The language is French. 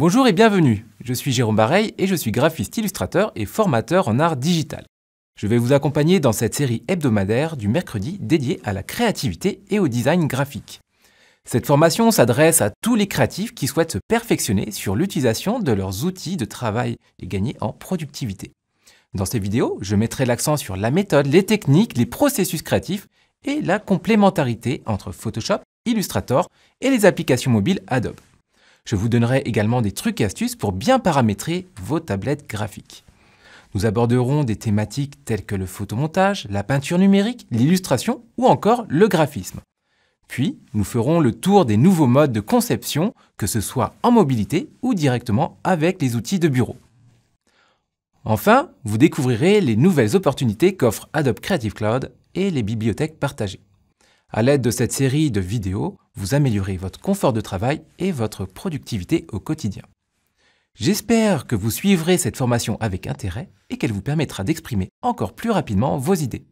Bonjour et bienvenue, je suis Jérôme Bareil et je suis graphiste illustrateur et formateur en art digital. Je vais vous accompagner dans cette série hebdomadaire du mercredi dédiée à la créativité et au design graphique. Cette formation s'adresse à tous les créatifs qui souhaitent se perfectionner sur l'utilisation de leurs outils de travail et gagner en productivité. Dans ces vidéos, je mettrai l'accent sur la méthode, les techniques, les processus créatifs et la complémentarité entre Photoshop, Illustrator et les applications mobiles Adobe. Je vous donnerai également des trucs et astuces pour bien paramétrer vos tablettes graphiques. Nous aborderons des thématiques telles que le photomontage, la peinture numérique, l'illustration ou encore le graphisme. Puis, nous ferons le tour des nouveaux modes de conception, que ce soit en mobilité ou directement avec les outils de bureau. Enfin, vous découvrirez les nouvelles opportunités qu'offre Adobe Creative Cloud et les bibliothèques partagées. À l'aide de cette série de vidéos, vous améliorez votre confort de travail et votre productivité au quotidien. J'espère que vous suivrez cette formation avec intérêt et qu'elle vous permettra d'exprimer encore plus rapidement vos idées.